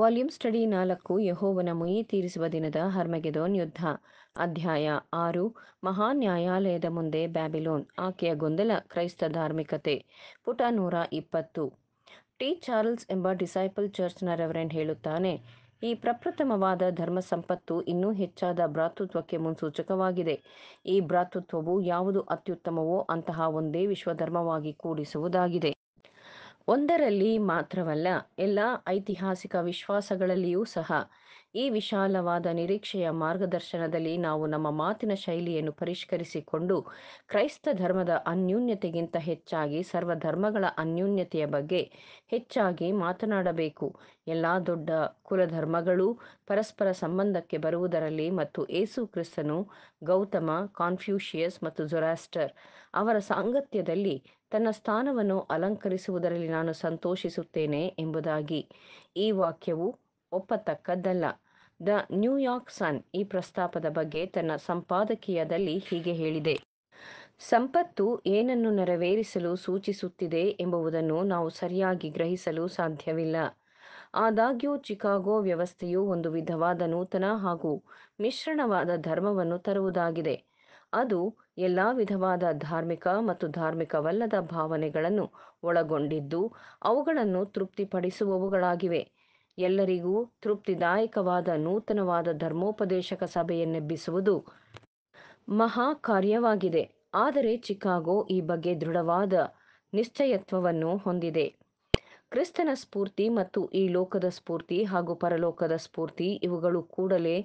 volume study ನಾಲ್ಕು ಯಹೋವನ ಮುಯಿ ತೀರಿಸುವ ದಿನದ ಹರ್ಮಗೆದೋನ್ ಯುದ್ಧ ಅಧ್ಯಾಯ ಆರು ಮಹಾ ನ್ಯಾಯಾಲಯದ ಮುಂದೆ ಬ್ಯಾಬಿಲೋನ್ ಆಕೆಯ ಗೊಂದಲ ಕ್ರೈಸ್ತ ಧಾರ್ಮಿಕತೆ ಪುಟ ನೂರ ಇಪ್ಪತ್ತು ಟಿ ಚಾರ್ಲ್ಸ್ ಎಂಬ ಡಿಸೈಪಲ್ ಚರ್ಚ್ನ ರೆವರೆಂಡ್ ಹೇಳುತ್ತಾನೆ ಈ ಪ್ರಪ್ರಥಮವಾದ ಧರ್ಮ ಸಂಪತ್ತು ಇನ್ನೂ ಹೆಚ್ಚಾದ ಭ್ರಾತೃತ್ವಕ್ಕೆ ಮುನ್ಸೂಚಕವಾಗಿದೆ ಈ ಭ್ರಾತೃತ್ವವು ಯಾವುದು ಅತ್ಯುತ್ತಮವೋ ಅಂತಹ ಒಂದೇ ವಿಶ್ವಧರ್ಮವಾಗಿ ಕೂಡಿಸುವುದಾಗಿದೆ ಒಂದರಲ್ಲಿ ಮಾತ್ರವಲ್ಲ ಎಲ್ಲ ಐತಿಹಾಸಿಕ ವಿಶ್ವಾಸಗಳಲ್ಲಿಯೂ ಸಹ ಈ ವಿಶಾಲವಾದ ನಿರೀಕ್ಷೆಯ ಮಾರ್ಗದರ್ಶನದಲ್ಲಿ ನಾವು ನಮ್ಮ ಮಾತಿನ ಶೈಲಿಯನ್ನು ಪರಿಷ್ಕರಿಸಿಕೊಂಡು ಕ್ರೈಸ್ತ ಧರ್ಮದ ಅನ್ಯೂನ್ಯತೆಗಿಂತ ಹೆಚ್ಚಾಗಿ ಸರ್ವಧರ್ಮಗಳ ಅನ್ಯೂನ್ಯತೆಯ ಬಗ್ಗೆ ಹೆಚ್ಚಾಗಿ ಮಾತನಾಡಬೇಕು ಎಲ್ಲ ದೊಡ್ಡ ಕುಲಧರ್ಮಗಳು ಪರಸ್ಪರ ಸಂಬಂಧಕ್ಕೆ ಬರುವುದರಲ್ಲಿ ಮತ್ತು ಏಸು ಕ್ರಿಸ್ತನು ಗೌತಮ ಕಾನ್ಫ್ಯೂಷಿಯಸ್ ಮತ್ತು ಜೊರಾಸ್ಟರ್ ಅವರ ಸಾಂಗತ್ಯದಲ್ಲಿ ತನ್ನ ಸ್ಥಾನವನ್ನು ಅಲಂಕರಿಸುವುದರಲ್ಲಿ ನಾನು ಸಂತೋಷಿಸುತ್ತೇನೆ ಎಂಬುದಾಗಿ ಈ ವಾಕ್ಯವು ಒಪ್ಪತಕ್ಕದ್ದಲ್ಲ ದ ನ್ಯೂಯಾರ್ಕ್ ಸನ್ ಈ ಪ್ರಸ್ತಾಪದ ಬಗ್ಗೆ ತನ್ನ ಸಂಪಾದಕೀಯದಲ್ಲಿ ಹೀಗೆ ಹೇಳಿದೆ ಸಂಪತ್ತು ಏನನ್ನು ನೆರವೇರಿಸಲು ಸೂಚಿಸುತ್ತಿದೆ ಎಂಬುದನ್ನು ನಾವು ಸರಿಯಾಗಿ ಗ್ರಹಿಸಲು ಸಾಧ್ಯವಿಲ್ಲ ಆದಾಗ್ಯೂ ಚಿಕಾಗೋ ವ್ಯವಸ್ಥೆಯು ಒಂದು ವಿಧವಾದ ನೂತನ ಹಾಗೂ ಮಿಶ್ರಣವಾದ ಧರ್ಮವನ್ನು ತರುವುದಾಗಿದೆ ಅದು ಎಲ್ಲ ವಿಧವಾದ ಧಾರ್ಮಿಕ ಮತ್ತು ಧಾರ್ಮಿಕವಲ್ಲದ ಭಾವನೆಗಳನ್ನು ಒಳಗೊಂಡಿದ್ದು ಅವುಗಳನ್ನು ತೃಪ್ತಿಪಡಿಸುವವುಗಳಾಗಿವೆ ಎಲ್ಲರಿಗೂ ತೃಪ್ತಿದಾಯಕವಾದ ನೂತನವಾದ ಧರ್ಮೋಪದೇಶಕ ಸಭೆಯನ್ನೆಬ್ಬಿಸುವುದು ಮಹಾ ಕಾರ್ಯವಾಗಿದೆ ಆದರೆ ಚಿಕಾಗೋ ಈ ಬಗ್ಗೆ ದೃಢವಾದ ನಿಶ್ಚಯತ್ವವನ್ನು ಹೊಂದಿದೆ ಕ್ರಿಸ್ತನ ಸ್ಫೂರ್ತಿ ಮತ್ತು ಈ ಲೋಕದ ಸ್ಫೂರ್ತಿ ಹಾಗೂ ಪರಲೋಕದ ಸ್ಫೂರ್ತಿ ಇವುಗಳು ಕೂಡಲೇ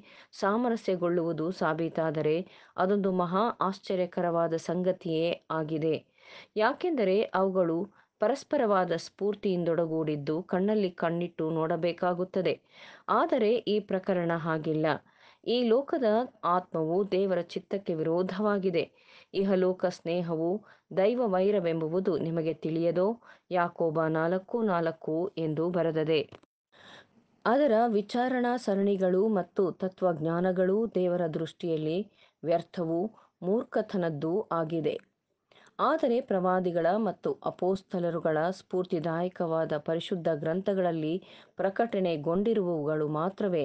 ಸಾಮರಸ್ಯಗೊಳ್ಳುವುದು ಸಾಬೀತಾದರೆ ಅದೊಂದು ಮಹಾ ಆಶ್ಚರ್ಯಕರವಾದ ಸಂಗತಿಯೇ ಆಗಿದೆ ಯಾಕೆಂದರೆ ಅವುಗಳು ಪರಸ್ಪರವಾದ ಸ್ಫೂರ್ತಿಯಿಂದೊಡಗೂಡಿದ್ದು ಕಣ್ಣಲ್ಲಿ ಕಣ್ಣಿಟ್ಟು ನೋಡಬೇಕಾಗುತ್ತದೆ ಆದರೆ ಈ ಪ್ರಕರಣ ಹಾಗಿಲ್ಲ ಈ ಲೋಕದ ಆತ್ಮವು ದೇವರ ಚಿತ್ತಕ್ಕೆ ವಿರೋಧವಾಗಿದೆ ಇಹಲೋಕ ಸ್ನೇಹವು ದೈವ ವೈರವೆಂಬುವುದು ನಿಮಗೆ ತಿಳಿಯದೋ ಯಾಕೋಬ ನಾಲ್ಕು ನಾಲ್ಕು ಎಂದು ಬರೆದದೆ ಅದರ ವಿಚಾರಣಾ ಸರಣಿಗಳು ಮತ್ತು ತತ್ವಜ್ಞಾನಗಳು ದೇವರ ದೃಷ್ಟಿಯಲ್ಲಿ ವ್ಯರ್ಥವೂ ಮೂರ್ಖತನದ್ದೂ ಆಗಿದೆ ಆದರೆ ಪ್ರವಾದಿಗಳ ಮತ್ತು ಅಪೋಸ್ತಲರುಗಳ ಸ್ಫೂರ್ತಿದಾಯಕವಾದ ಪರಿಶುದ್ಧ ಗ್ರಂಥಗಳಲ್ಲಿ ಪ್ರಕಟಣೆಗೊಂಡಿರುವವುಗಳು ಮಾತ್ರವೇ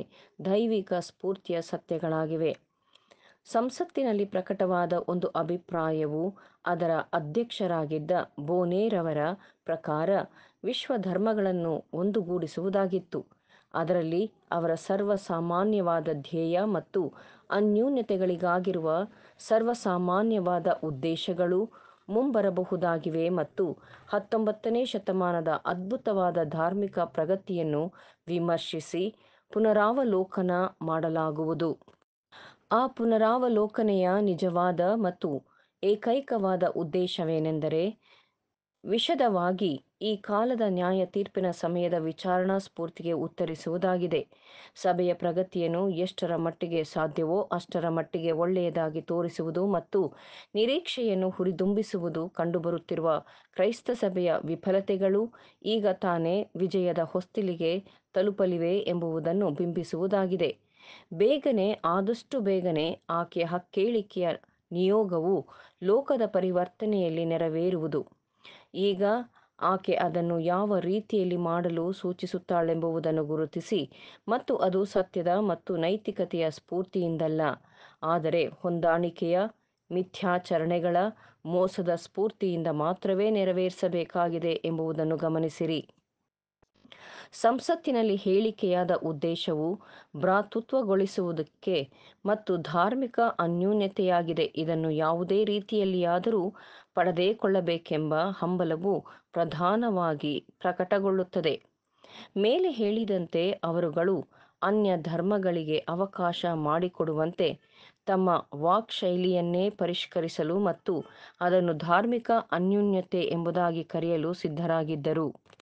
ದೈವಿಕ ಸ್ಫೂರ್ತಿಯ ಸತ್ಯಗಳಾಗಿವೆ ಸಂಸತ್ತಿನಲ್ಲಿ ಪ್ರಕಟವಾದ ಒಂದು ಅಭಿಪ್ರಾಯವು ಅದರ ಅಧ್ಯಕ್ಷರಾಗಿದ್ದ ಬೋನೇರವರ ಪ್ರಕಾರ ವಿಶ್ವ ಧರ್ಮಗಳನ್ನು ಒಂದುಗೂಡಿಸುವುದಾಗಿತ್ತು ಅದರಲ್ಲಿ ಅವರ ಸರ್ವಸಾಮಾನ್ಯವಾದ ಧ್ಯೇಯ ಮತ್ತು ಅನ್ಯೂನ್ಯತೆಗಳಿಗಾಗಿರುವ ಸರ್ವಸಾಮಾನ್ಯವಾದ ಉದ್ದೇಶಗಳು ಮುಂಬರಬಹುದಾಗಿವೆ ಮತ್ತು ಹತ್ತೊಂಬತ್ತನೇ ಶತಮಾನದ ಅದ್ಭುತವಾದ ಧಾರ್ಮಿಕ ಪ್ರಗತಿಯನ್ನು ವಿಮರ್ಶಿಸಿ ಪುನರಾವಲೋಕನ ಮಾಡಲಾಗುವುದು ಆ ಪುನರಾವಲೋಕನೆಯ ನಿಜವಾದ ಮತ್ತು ಏಕೈಕವಾದ ಉದ್ದೇಶವೇನೆಂದರೆ ವಿಷದವಾಗಿ ಈ ಕಾಲದ ನ್ಯಾಯ ತೀರ್ಪಿನ ಸಮಯದ ವಿಚಾರಣಾ ಸ್ಫೂರ್ತಿಗೆ ಉತ್ತರಿಸುವುದಾಗಿದೆ ಸಭೆಯ ಪ್ರಗತಿಯನ್ನು ಎಷ್ಟರ ಮಟ್ಟಿಗೆ ಸಾಧ್ಯವೋ ಅಷ್ಟರ ಮಟ್ಟಿಗೆ ಒಳ್ಳೆಯದಾಗಿ ತೋರಿಸುವುದು ಮತ್ತು ನಿರೀಕ್ಷೆಯನ್ನು ಹುರಿದುಂಬಿಸುವುದು ಕಂಡುಬರುತ್ತಿರುವ ಕ್ರೈಸ್ತ ಸಭೆಯ ವಿಫಲತೆಗಳು ಈಗ ತಾನೇ ವಿಜಯದ ಹೊಸ್ತಿಲಿಗೆ ತಲುಪಲಿವೆ ಎಂಬುದನ್ನು ಬಿಂಬಿಸುವುದಾಗಿದೆ ಬೇಗನೆ ಆದಷ್ಟು ಬೇಗನೆ ಆಕೆಯ ಹಕ್ಕೇಳಿಕೆಯ ನಿಯೋಗವು ಲೋಕದ ಪರಿವರ್ತನೆಯಲ್ಲಿ ನೆರವೇರುವುದು ಈಗ ಆಕೆ ಅದನ್ನು ಯಾವ ರೀತಿಯಲ್ಲಿ ಮಾಡಲು ಸೂಚಿಸುತ್ತಾಳೆಂಬುದನ್ನು ಗುರುತಿಸಿ ಮತ್ತು ಅದು ಸತ್ಯದ ಮತ್ತು ನೈತಿಕತೆಯ ಸ್ಫೂರ್ತಿಯಿಂದಲ್ಲ ಆದರೆ ಹೊಂದಾಣಿಕೆಯ ಮಿಥ್ಯಾಚರಣೆಗಳ ಮೋಸದ ಸ್ಫೂರ್ತಿಯಿಂದ ಮಾತ್ರವೇ ನೆರವೇರಿಸಬೇಕಾಗಿದೆ ಎಂಬುದನ್ನು ಗಮನಿಸಿರಿ ಸಂಸತ್ತಿನಲ್ಲಿ ಹೇಳಿಕೆಯಾದ ಉದ್ದೇಶವು ಭ್ರಾತೃತ್ವಗೊಳಿಸುವುದಕ್ಕೆ ಮತ್ತು ಧಾರ್ಮಿಕ ಅನ್ಯೂನ್ಯತೆಯಾಗಿದೆ ಇದನ್ನು ಯಾವುದೇ ರೀತಿಯಲ್ಲಿಯಾದರೂ ಪಡೆದೇಕೊಳ್ಳಬೇಕೆಂಬ ಹಂಬಲವು ಪ್ರಧಾನವಾಗಿ ಪ್ರಕಟಗೊಳ್ಳುತ್ತದೆ ಮೇಲೆ ಹೇಳಿದಂತೆ ಅವರುಗಳು ಅನ್ಯ ಧರ್ಮಗಳಿಗೆ ಅವಕಾಶ ಮಾಡಿಕೊಡುವಂತೆ ತಮ್ಮ ವಾಕ್ ಶೈಲಿಯನ್ನೇ ಪರಿಷ್ಕರಿಸಲು ಮತ್ತು ಅದನ್ನು ಧಾರ್ಮಿಕ ಅನ್ಯೂನ್ಯತೆ ಎಂಬುದಾಗಿ ಕರೆಯಲು ಸಿದ್ಧರಾಗಿದ್ದರು